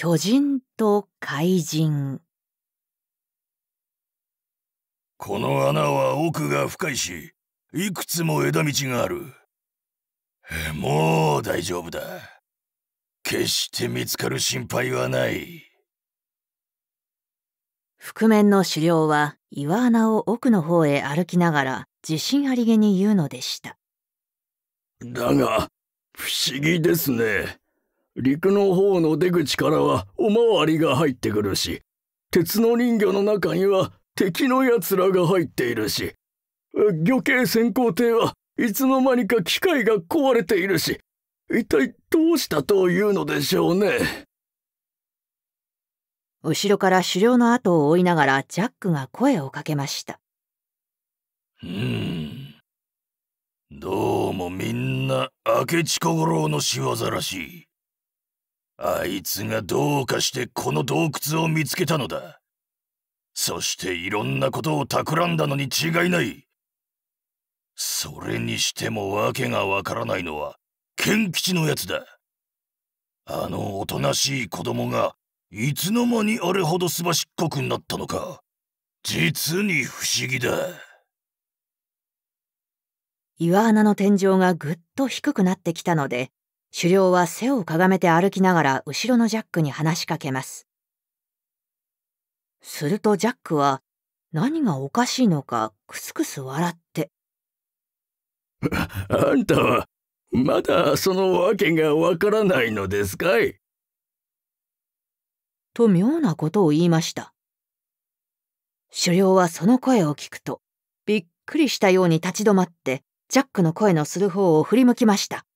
巨人と怪人この穴は奥が深いしいくつも枝道があるもう大丈夫だ決して見つかる心配はない覆面の狩猟は岩穴を奥の方へ歩きながら自信ありげに言うのでしただが不思議ですね陸の方の出口からはおまわりが入ってくるし、鉄の人魚の中には敵のやつらが入っているし、魚形潜航艇はいつの間にか機械が壊れているし、一体どうしたというのでしょうね。後ろから狩猟の後を追いながらジャックが声をかけました。うん。どうもみんな明智小五郎の仕業らしい。あいつがどうかしてこの洞窟を見つけたのだ。そしていろんなことを企んだのに違いない。それにしても訳がわからないのは、キ吉のやつだ。あのおとなしい子供が、いつの間にあれほどすばしっこくなったのか。実に不思議だ。岩穴の天井がぐっと低くなってきたので、狩猟は背をかがめて歩きながら後ろのジャックに話しかけます。するとジャックは何がおかしいのかクスクス笑って。あんたはまだそのわけがわからないのですかいと妙なことを言いました。狩猟はその声を聞くとびっくりしたように立ち止まってジャックの声のする方を振り向きました。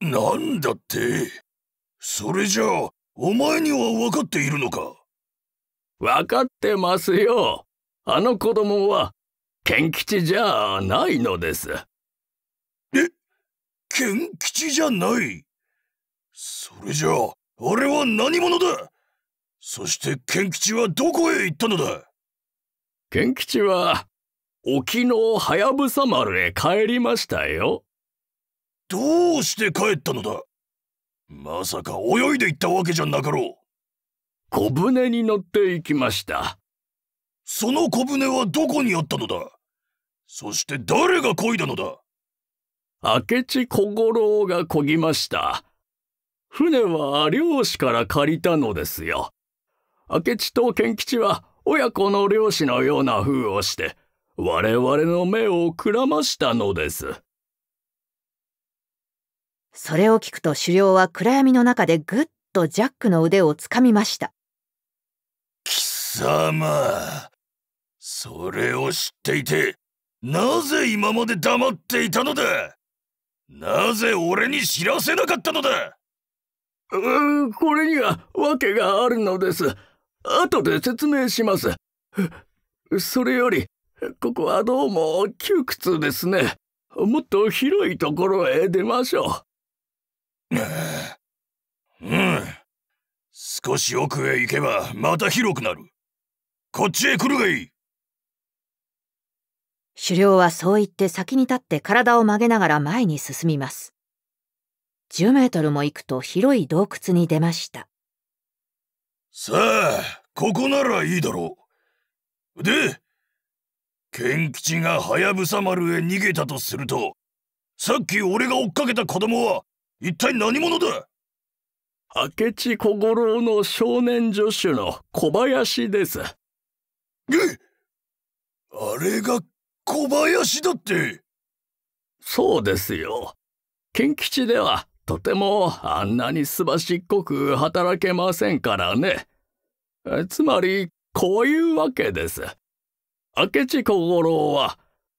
なんだってそれじゃあ、お前には分かっているのか分かってますよ。あの子供は、賢吉じゃないのです。え、賢吉じゃないそれじゃあ、あれは何者だそして賢吉はどこへ行ったのだ賢吉は、沖のハヤブサ丸へ帰りましたよ。どうして帰ったのだまさか泳いで行ったわけじゃなかろう小舟に乗って行きましたその小舟はどこにあったのだそして誰が漕いだのだ明智小五郎が漕ぎました船は漁師から借りたのですよ明智と賢吉は親子の漁師のような風をして我々の目をくらましたのですそれを聞くと狩猟は暗闇の中でぐっとジャックの腕をつかみました。貴様、それを知っていて、なぜ今まで黙っていたのだなぜ俺に知らせなかったのだうん、これには訳があるのです。後で説明します。それより、ここはどうも窮屈ですね。もっと広いところへ出ましょう。うん。少し奥へ行けばまた広くなる。こっちへ来るがいい。狩猟はそう言って先に立って体を曲げながら前に進みます。10メートルも行くと広い洞窟に出ました。さあ、ここならいいだろう。で、賢吉がハヤブサ丸へ逃げたとすると、さっき俺が追っかけた子供は一体何者だ明智小五郎の少年助手の小林です。えあれが小林だってそうですよ。賢吉ではとてもあんなにすばしっこく働けませんからね。つまりこういうわけです。明智小五郎は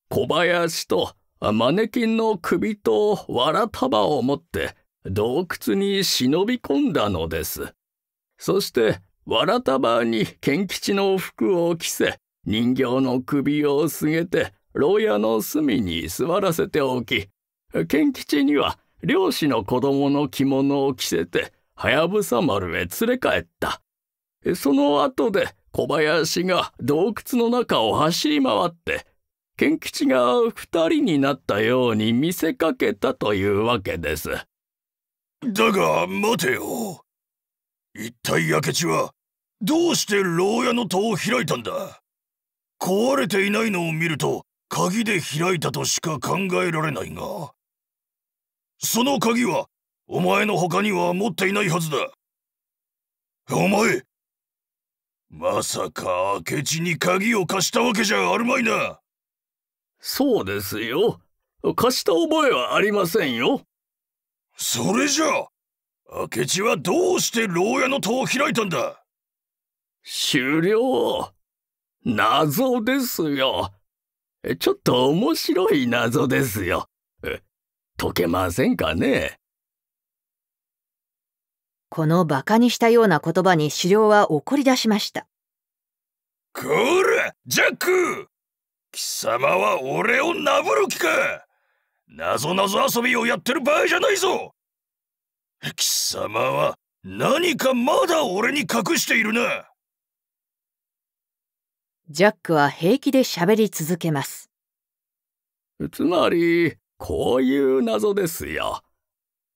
小林とマネキンの首とわら束を持って洞窟に忍び込んだのです。そして、わら束に賢吉の服を着せ、人形の首をすげて、牢屋の隅に座らせておき、賢吉には漁師の子供の着物を着せて、はやぶさ丸へ連れ帰った。その後で小林が洞窟の中を走り回って、賢吉が二人になったように見せかけたというわけですだが待てよ一体明智はどうして牢屋の戸を開いたんだ壊れていないのを見ると鍵で開いたとしか考えられないがその鍵はお前の他には持っていないはずだお前まさか明智に鍵を貸したわけじゃあるまいなそうですよ。貸した覚えはありませんよ。それじゃあ、明智はどうして牢屋の戸を開いたんだ終了。謎ですよ。ちょっと面白い謎ですよ。解けませんかねこの馬鹿にしたような言葉に狩猟は怒り出しました。こらジャック貴様は俺をなる気かなぞなぞ遊びをやってる場合じゃないぞ貴様は何かまだ俺に隠しているなジャックは平気で喋り続けますつまりこういう謎ですよ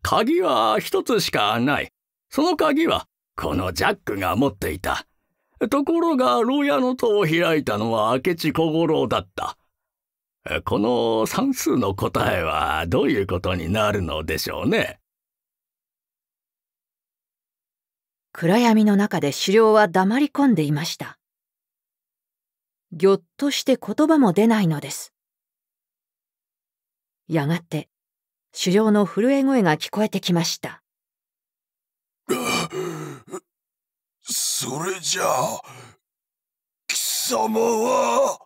鍵は一つしかないその鍵はこのジャックが持っていたところが、牢屋の戸を開いたのは明智小五郎だった。この算数の答えはどういうことになるのでしょうね。暗闇の中で狩猟は黙り込んでいました。ぎょっとして言葉も出ないのです。やがて、狩猟の震え声が聞こえてきました。それじゃあ、貴様は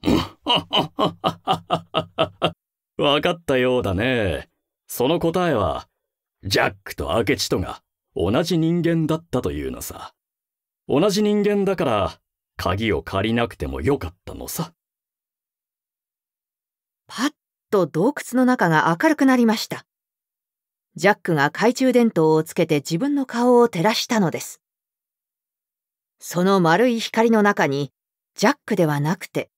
わかったようだね。その答えは、ジャックと明智とが同じ人間だったというのさ。同じ人間だから、鍵を借りなくてもよかったのさ。パッと洞窟の中が明るくなりました。ジャックが懐中電灯をつけて自分の顔を照らしたのです。その丸い光の中に、ジャックではなくて、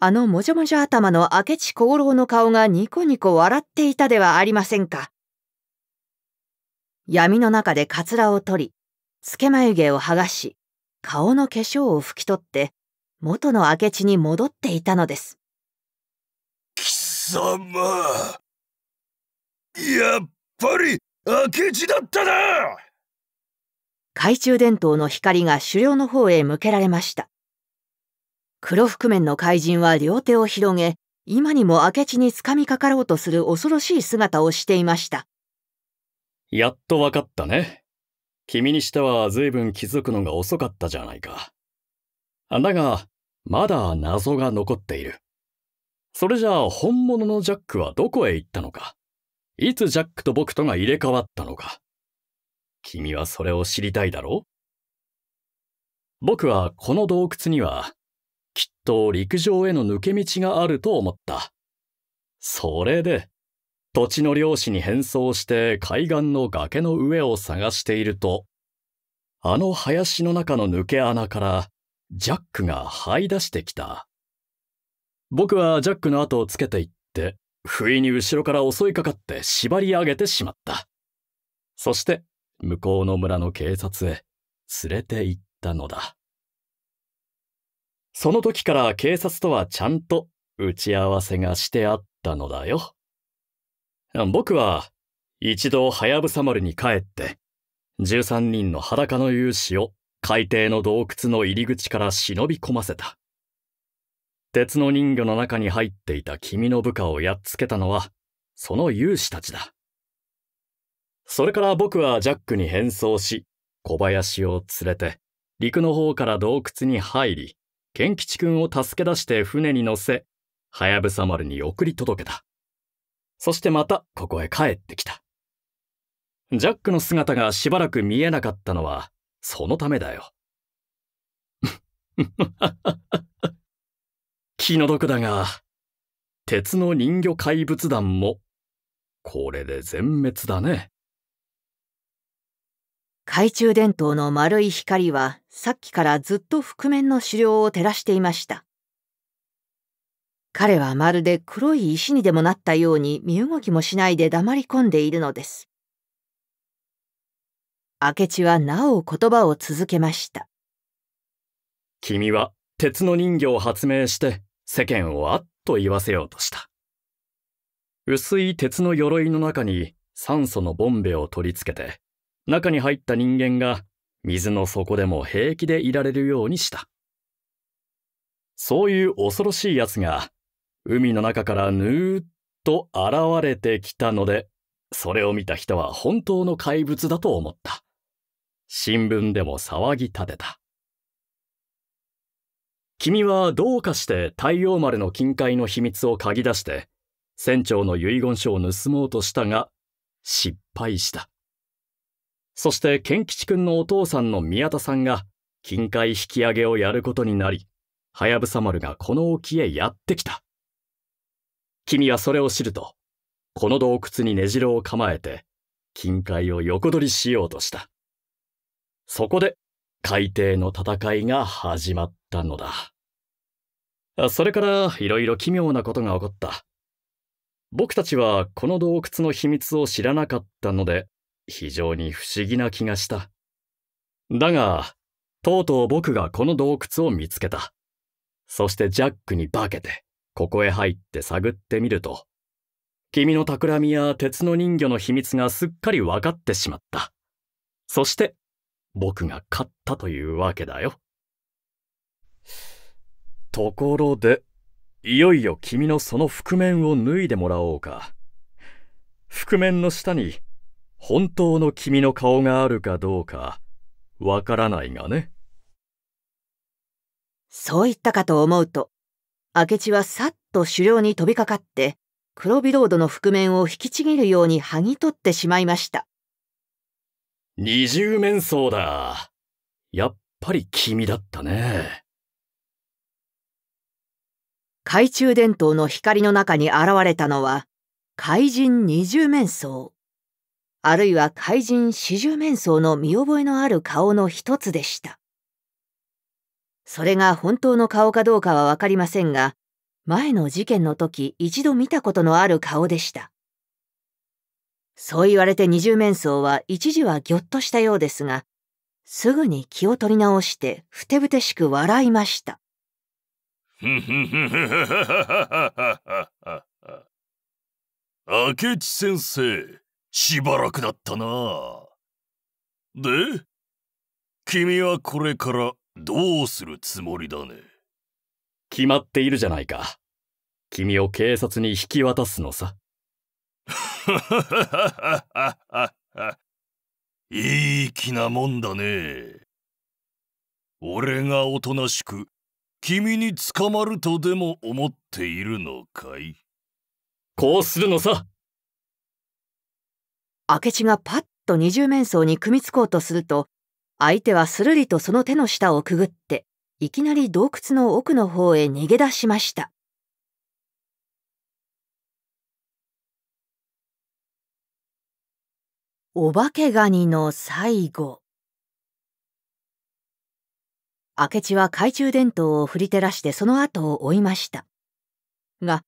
あのもじゃもじゃ頭の明智功労の顔がニコニコ笑っていたではありませんか。闇の中でカツラを取り、付け眉毛を剥がし、顔の化粧を拭き取って、元の明智に戻っていたのです。貴様、やっぱり明智だったな懐中電灯の光が狩猟の方へ向けられました。黒覆面の怪人は両手を広げ、今にも明智につかみかかろうとする恐ろしい姿をしていました。やっとわかったね。君にしては随分気づくのが遅かったじゃないか。だが、まだ謎が残っている。それじゃあ本物のジャックはどこへ行ったのかいつジャックと僕とが入れ替わったのか君はそれを知りたいだろう僕はこの洞窟には、きっと陸上への抜け道があると思った。それで、土地の漁師に変装して海岸の崖の上を探していると、あの林の中の抜け穴からジャックが這い出してきた。僕はジャックの後をつけていって、不意に後ろから襲いかかって縛り上げてしまった。そして向こうの村の警察へ連れて行ったのだ。その時から警察とはちゃんと打ち合わせがしてあったのだよ。僕は一度はやぶさ丸に帰って、13人の裸の勇士を海底の洞窟の入り口から忍び込ませた。鉄の人魚の中に入っていた君の部下をやっつけたのは、その勇士たちだ。それから僕はジャックに変装し、小林を連れて、陸の方から洞窟に入り、賢吉君を助け出して船に乗せ、はやぶさ丸に送り届けた。そしてまたここへ帰ってきた。ジャックの姿がしばらく見えなかったのは、そのためだよ。気の毒だが、鉄の人魚怪物団も、これで全滅だね。懐中電灯の丸い光はさっきからずっと覆面の狩猟を照らしていました。彼はまるで黒い石にでもなったように身動きもしないで黙り込んでいるのです。明智はなお言葉を続けました。君は鉄の人形を発明して世間をあっと言わせようとした。薄い鉄の鎧の中に酸素のボンベを取り付けて中に入った人間が水の底でも平気でいられるようにした。そういう恐ろしい奴が海の中からぬーっと現れてきたので、それを見た人は本当の怪物だと思った。新聞でも騒ぎ立てた。君はどうかして太陽丸の近海の秘密を嗅ぎ出して、船長の遺言書を盗もうとしたが、失敗した。そして賢吉くんのお父さんの宮田さんが近海引き上げをやることになり、はやぶさ丸がこの沖へやってきた。君はそれを知ると、この洞窟に根城を構えて、近海を横取りしようとした。そこで、海底の戦いが始まったのだ。それから色々奇妙なことが起こった。僕たちはこの洞窟の秘密を知らなかったので、非常に不思議な気がした。だが、とうとう僕がこの洞窟を見つけた。そしてジャックに化けて、ここへ入って探ってみると、君の企みや鉄の人魚の秘密がすっかり分かってしまった。そして、僕が勝ったというわけだよ。ところで、いよいよ君のその覆面を脱いでもらおうか。覆面の下に本当の君の顔があるかどうかわからないがねそう言ったかと思うと明智はさっと狩猟に飛びかかって黒ビロードの覆面を引きちぎるように剥ぎ取ってしまいました二重面相だやっぱり君だったね懐中電灯の光の中に現れたのは怪人二重面相あるいは怪人四十面相の見覚えのある顔の一つでした。それが本当の顔かどうかは分かりませんが、前の事件の時一度見たことのある顔でした。そう言われて二十面相は一時はぎょっとしたようですが、すぐに気を取り直して、ふてぶてしく笑いました。明智先生、しばらくだったな。で、君はこれからどうするつもりだね。決まっているじゃないか。君を警察に引き渡すのさ。いい気なもんだね。俺がおとなしく君に捕まるとでも思っているのかいこうするのさ明智がパッと二重面相に組みつこうとすると、相手はするりとその手の下をくぐって、いきなり洞窟の奥の方へ逃げ出しました。お化けガニの最後明智は懐中電灯を振り照らしてその後を追いましたが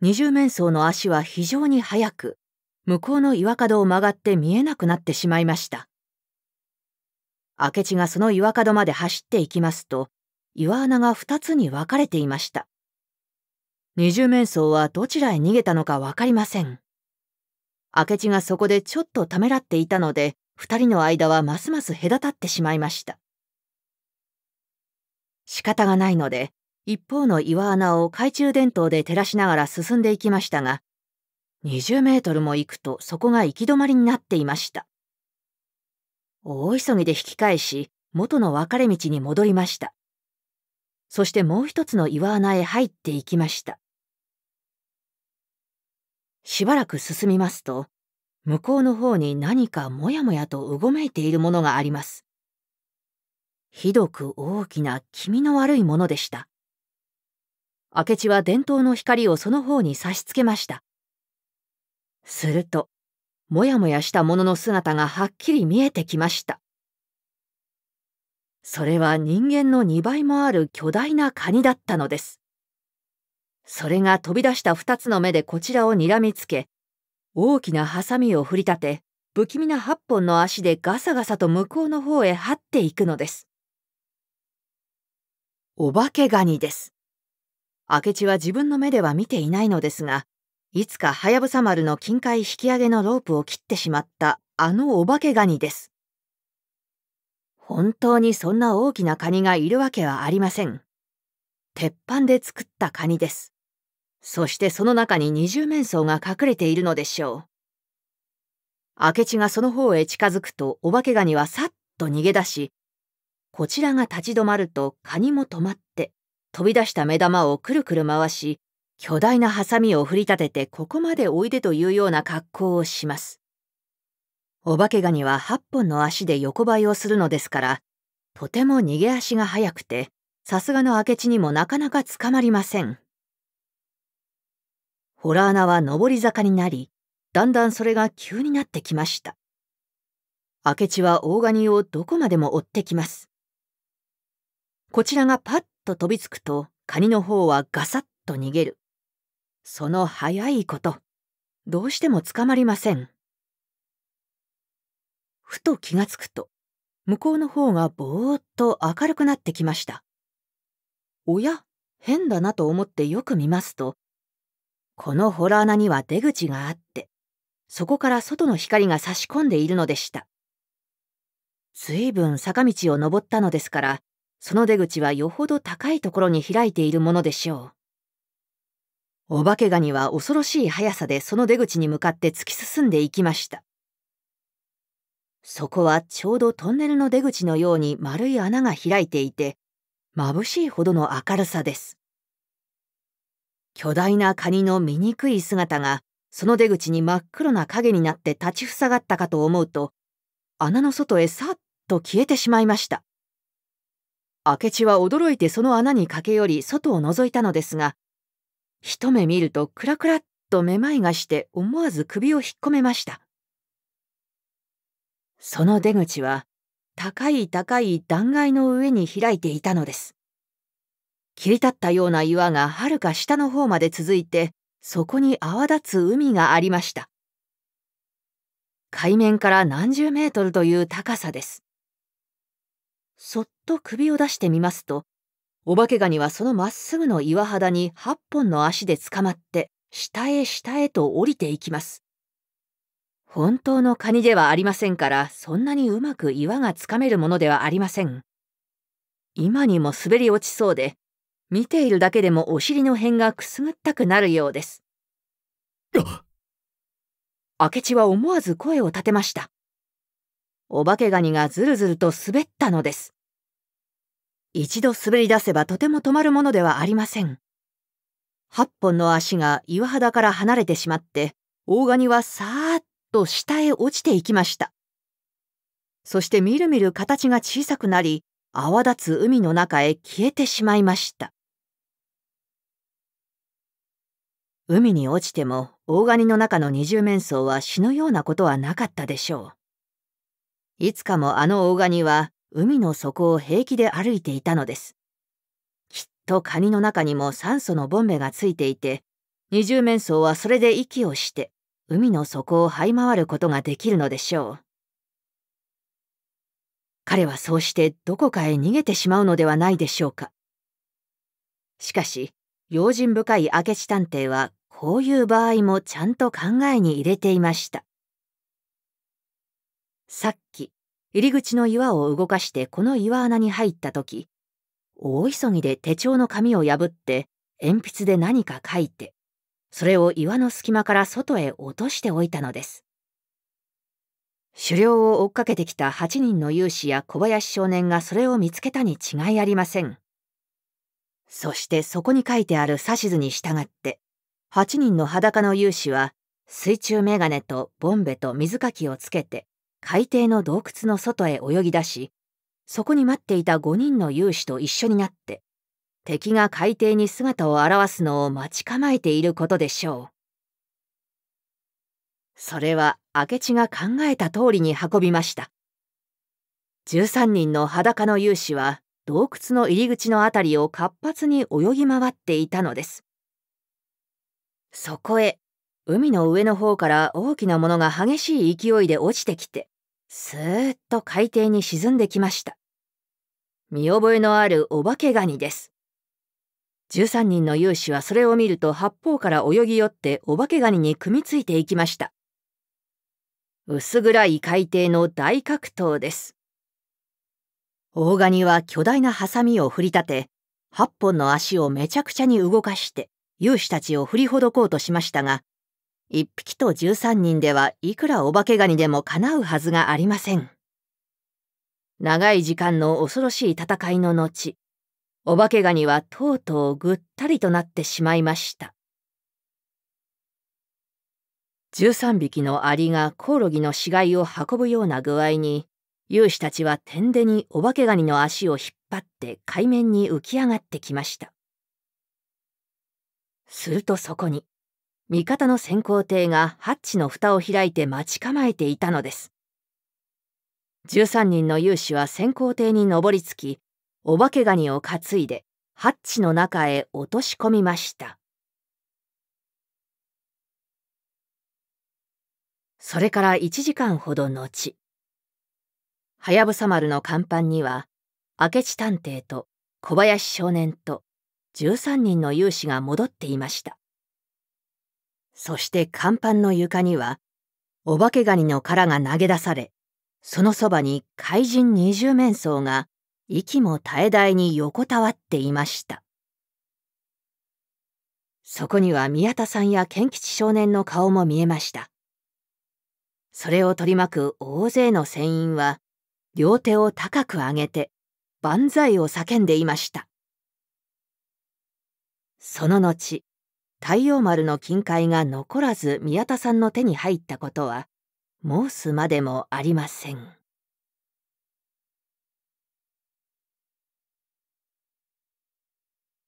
二重面相の足は非常に速く向こうの岩角を曲がって見えなくなってしまいました明智がその岩角まで走っていきますと岩穴が2つに分かれていました二重面相はどちらへ逃げたのか分かりません明智がそこでちょっとためらっていたので2人の間はますます隔たってしまいました仕方がないので一方の岩穴を懐中電灯で照らしながら進んでいきましたが20メートルも行くとそこが行き止まりになっていました。大急ぎで引き返し、元の分かれ道に戻りました。そしてもう一つの岩穴へ入っていきました。しばらく進みますと、向こうの方に何かもやもやとうごめいているものがあります。ひどく大きな気味の悪いものでした。明智は伝統の光をその方に差し付けました。すると、もやもやしたものの姿がはっきり見えてきました。それは人間の2倍もある巨大なカニだったのです。それが飛び出した2つの目でこちらを睨みつけ、大きなハサミを振り立て、不気味な8本の足でガサガサと向こうの方へ這っていくのです。お化けガニです。明智は自分の目では見ていないのですが、いつかはやぶさ丸の近海引き上げのロープを切ってしまったあのお化けガニです。本当にそんな大きなカニがいるわけはありません。鉄板で作ったカニです。そしてその中に二重面相が隠れているのでしょう。明智がその方へ近づくとお化けガニはさっと逃げ出し、こちらが立ち止まるとカニも止まって飛び出した目玉をくるくる回し、巨大なハサミを振り立ててここまでおいでというような格好をします。お化けガニは8本の足で横ばいをするのですから、とても逃げ足が速くて、さすがの明智にもなかなか捕まりません。ホラー穴は上り坂になり、だんだんそれが急になってきました。明智は大ガニをどこまでも追ってきます。こちらがパッと飛びつくと、カニの方はガサッと逃げる。その早いこと、どうしても捕まりません。ふと気がつくと、向こうの方がぼーっと明るくなってきました。おや、変だなと思ってよく見ますと、この洞穴には出口があって、そこから外の光が差し込んでいるのでした。ずいぶん坂道を登ったのですから、その出口はよほど高いところに開いているものでしょう。お化けガニは恐ろしい速さでその出口に向かって突き進んでいきました。そこはちょうどトンネルの出口のように丸い穴が開いていて、眩しいほどの明るさです。巨大なカニの醜い姿が、その出口に真っ黒な影になって立ちふさがったかと思うと、穴の外へさっと消えてしまいました。明智は驚いてその穴に駆け寄り外を覗いたのですが、一目見るとクラクラっとめまいがして思わず首を引っ込めましたその出口は高い高い断崖の上に開いていたのです切り立ったような岩がはるか下の方まで続いてそこに泡立つ海がありました海面から何十メートルという高さですそっと首を出してみますとお化けガニはそのまっすぐの岩肌に8本の足で捕まって下へ下へと降りていきます本当のカニではありませんからそんなにうまく岩がつかめるものではありません今にも滑り落ちそうで見ているだけでもお尻の辺がくすぐったくなるようです明智は思わず声を立てましたお化けガニがずるずると滑ったのです一度滑り出せばとても止まるものではありません。八本の足が岩肌から離れてしまって、大ガニはさーっと下へ落ちていきました。そしてみるみる形が小さくなり、泡立つ海の中へ消えてしまいました。海に落ちても大ガニの中の二重面相は死ぬようなことはなかったでしょう。いつかもあの大ガニは海の底を平気で歩いていたのです。きっとカニの中にも酸素のボンベがついていて、二重面相はそれで息をして、海の底を這い回ることができるのでしょう。彼はそうしてどこかへ逃げてしまうのではないでしょうか。しかし、用心深い明智探偵は、こういう場合もちゃんと考えに入れていました。さっき、入り口の岩を動かしてこの岩穴に入った時大急ぎで手帳の紙を破って鉛筆で何か書いてそれを岩の隙間から外へ落としておいたのです狩猟を追っかけてきた8人の勇士や小林少年がそれを見つけたに違いありませんそしてそこに書いてある指図に従って8人の裸の勇士は水中メガネとボンベと水かきをつけて海底の洞窟の外へ泳ぎ出しそこに待っていた5人の勇士と一緒になって敵が海底に姿を現すのを待ち構えていることでしょうそれは明智が考えた通りに運びました13人の裸の勇士は洞窟の入り口の辺りを活発に泳ぎ回っていたのですそこへ海の上の方から大きなものが激しい勢いで落ちてきてすーっと海底に沈んできました見覚えのあるお化けガニです13人の勇士はそれを見ると八方から泳ぎ寄ってお化けガニに組みついていきました薄暗い海底の大格闘です大ガニは巨大なハサミを振り立て8本の足をめちゃくちゃに動かして勇士たちを振りほどこうとしましたが一匹と13人ではいくらお化けガニでもかなうはずがありません長い時間の恐ろしい戦いの後お化けガニはとうとうぐったりとなってしまいました13匹のアリがコオロギの死骸を運ぶような具合に勇士たちは天でにお化けガニの足を引っ張って海面に浮き上がってきましたするとそこに味方の先行艇がハッチの蓋を開いて待ち構えていたのです。13人の勇士は先行艇に上りつき、お化けガニを担いで、ハッチの中へ落とし込みました。それから1時間ほど後、はやぶさ丸の甲板には、明智探偵と小林少年と13人の勇士が戻っていました。そして甲板の床には、お化けガニの殻が投げ出され、そのそばに怪人二十面相が息も絶え絶えに横たわっていました。そこには宮田さんや賢吉少年の顔も見えました。それを取り巻く大勢の船員は、両手を高く上げて、万歳を叫んでいました。その後、太陽丸の金塊が残らず宮田さんの手に入ったことは申すまでもありません。